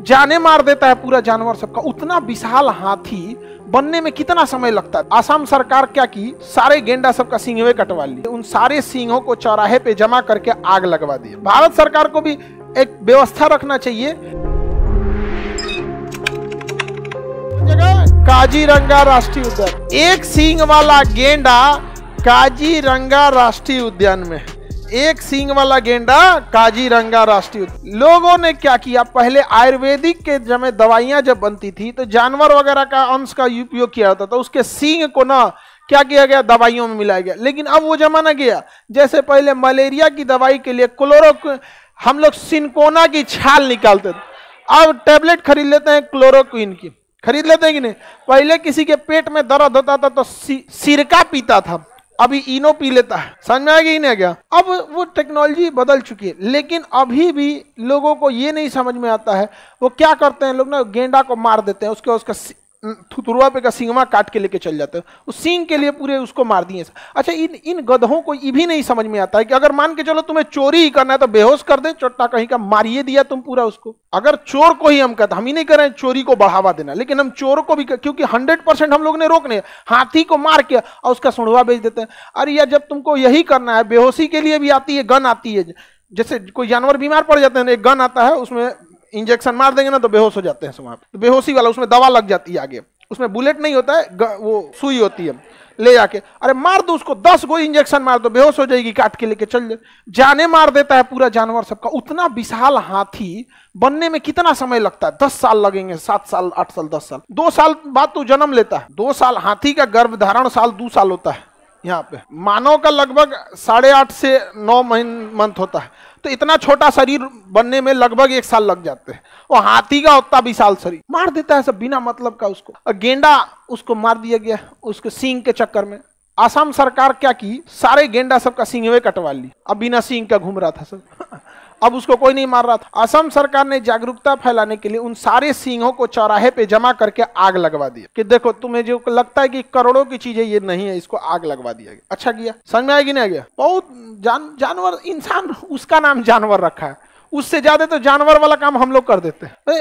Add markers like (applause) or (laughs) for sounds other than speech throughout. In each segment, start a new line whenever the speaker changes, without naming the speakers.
जाने मार देता है पूरा जानवर सबका उतना विशाल हाथी बनने में कितना समय लगता है आसाम सरकार क्या की सारे गेंडा सबका सिंहवे कटवा लिए उन सारे सिंहों को चौराहे पे जमा करके आग लगवा दी भारत सरकार को भी एक व्यवस्था रखना चाहिए काजीरंगा राष्ट्रीय उद्यान एक सिंह वाला गेंडा काजीरंगा राष्ट्रीय उद्यान में एक सींग वाला गेंडा काजीरंगा राष्ट्रीय लोगों ने क्या किया पहले आयुर्वेदिक के जमे दवाइयां जब बनती थी तो जानवर वगैरह का अंश का उपयोग किया जाता था उसके सींग को ना क्या किया गया दवाइयों में मिलाया गया लेकिन अब वो जमाना गया जैसे पहले मलेरिया की दवाई के लिए क्लोरो हम लोग सिनकोना की छाल निकालते थे अब टेबलेट खरीद लेते हैं क्लोरोक्विन की खरीद लेते हैं कि नहीं पहले किसी के पेट में दर्द होता था तो सिरका पीता था अभी इनो पी लेता है समझ में गया ही नहीं गया अब वो टेक्नोलॉजी बदल चुकी है लेकिन अभी भी लोगों को ये नहीं समझ में आता है वो क्या करते हैं लोग ना गेंडा को मार देते हैं उसके उसका थुतुरुआ पे का सिंगवा काट के लेके चल जाते हैं उस सींग के लिए पूरे उसको मार दिए अच्छा इन इन गधों को ये भी नहीं समझ में आता है कि अगर मान के चलो तुम्हें चोरी ही करना है तो बेहोश कर दे चोटा कहीं का मारिए दिया तुम पूरा उसको अगर चोर को ही हम कहते हम ही नहीं कर रहे हैं चोरी को बढ़ावा देना लेकिन हम चोर को भी क्योंकि हंड्रेड परसेंट हम लोग ने रोकने हाथी को मार के और उसका सुढ़वा बेच देते हैं अरे यार जब तुमको यही करना है बेहोशी के लिए भी आती है गन आती है जैसे कोई जानवर बीमार पड़ जाते हैं एक गन आता है उसमें इंजेक्शन मार देंगे ना तो बेहोश हो जाते हैं वहाँ तो बेहोशी वाला उसमें दवा लग जाती है आगे उसमें बुलेट नहीं होता है वो सुई होती है ले जाके अरे मार दो उसको दस गो इंजेक्शन मार दो बेहोश हो जाएगी काट के लेके चल जाने मार देता है पूरा जानवर सबका उतना विशाल हाथी बनने में कितना समय लगता है दस साल लगेंगे सात साल आठ साल दस साल दो साल बाद तो जन्म लेता है दो साल हाथी का गर्भ धारण साल दो साल होता है यहाँ पे मानव का लगभग साढ़े आठ से नौ महीन मंथ होता है तो इतना छोटा शरीर बनने में लगभग एक साल लग जाते हैं और हाथी का उतना विशाल शरीर मार देता है सब बिना मतलब का उसको गेंडा उसको मार दिया गया उसके सींग के चक्कर में आसाम सरकार क्या की सारे गेंडा सबका सींगवे कटवा ली अब बिना सींग का घूम रहा था सब अब उसको कोई नहीं मार रहा था असम सरकार ने जागरूकता फैलाने के लिए उन सारे सिंहों को चौराहे पे जमा करके आग लगवा दिया कि देखो तुम्हें जो लगता है कि करोड़ों की चीजें ये नहीं है इसको आग लगवा दिया गया अच्छा किया समझ में आएगी नहीं गया बहुत जान जानवर इंसान उसका नाम जानवर रखा है उससे ज्यादा तो जानवर वाला काम हम लोग कर देते हैं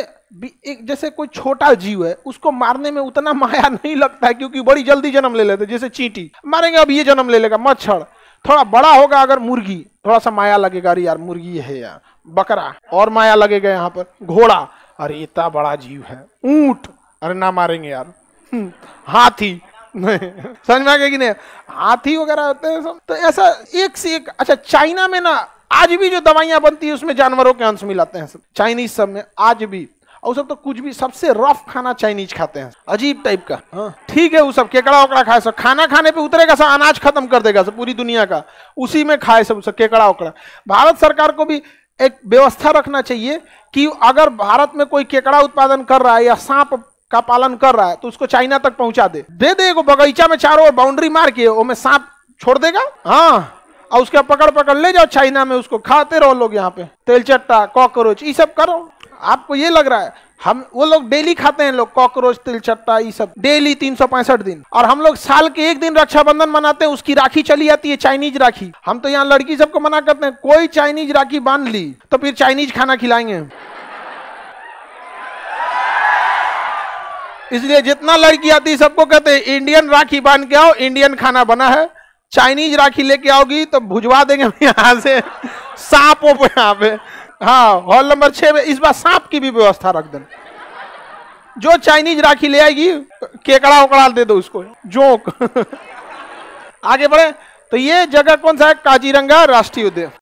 एक जैसे कोई छोटा जीव है उसको मारने में उतना माया (laughs) नहीं लगता है क्योंकि बड़ी जल्दी जन्म ले लेते जैसे चींटी मारेंगे अब ये जन्म ले लेगा मच्छर थोड़ा बड़ा होगा अगर मुर्गी थोड़ा सा माया लगेगा अरे यार मुर्गी है यार बकरा और माया लगेगा यहाँ पर घोड़ा अरे इतना बड़ा जीव है ऊंट अरे ना मारेंगे यार हम्म, हाथी समझ में आ गया कि नहीं हाथी वगैरह होते हैं सब तो ऐसा एक से एक अच्छा चाइना में ना आज भी जो दवाइयां बनती है उसमें जानवरों के अंश मिलाते हैं सब चाइनीज सब में आज भी और सब तो कुछ भी सबसे रफ खाना चाइनीज खाते हैं अजीब टाइप का हाँ। ठीक है वो सब केकड़ा ओकड़ा खाए सब खाना खाने पे उतरेगा सब अनाज खत्म कर देगा सब पूरी दुनिया का उसी में खाए सब सब केकड़ा ओकड़ा भारत सरकार को भी एक व्यवस्था रखना चाहिए कि अगर भारत में कोई केकड़ा उत्पादन कर रहा है या सांप का पालन कर रहा है तो उसको चाइना तक पहुंचा दे दे दे एगो बगीचा में चारों ओर बाउंड्री मार के वो में सांप छोड़ देगा हाँ और उसके पकड़ पकड़ ले जाओ चाइना में उसको खाते रहो लोग यहाँ पे तेलचट्टा कॉकरोच ये सब करो आपको ये लग रहा है हम वो लोग डेली खाते हैं लोग कॉकरोच तिलचट्टा ये सब डेली तीन दिन और हम लोग साल के एक दिन रक्षाबंधन मनाते हैं उसकी राखी चली जाती है चाइनीज राखी हम तो यहाँ लड़की सबको मना करते हैं कोई चाइनीज राखी बांध ली तो फिर चाइनीज खाना खिलाएंगे इसलिए जितना लड़की आती सबको कहते हैं इंडियन राखी बांध के आओ इंडियन खाना बना है चाइनीज राखी लेके आओगी तो भुजवा देंगे यहाँ से सांप यहाँ पे हाँ हॉल नंबर छह में इस बार सांप की भी व्यवस्था रख देना जो चाइनीज राखी ले आएगी केकड़ा उकड़ा दे दो उसको जोक (laughs) आगे बढ़े तो ये जगह कौन सा है काजीरंगा राष्ट्रीय उद्यान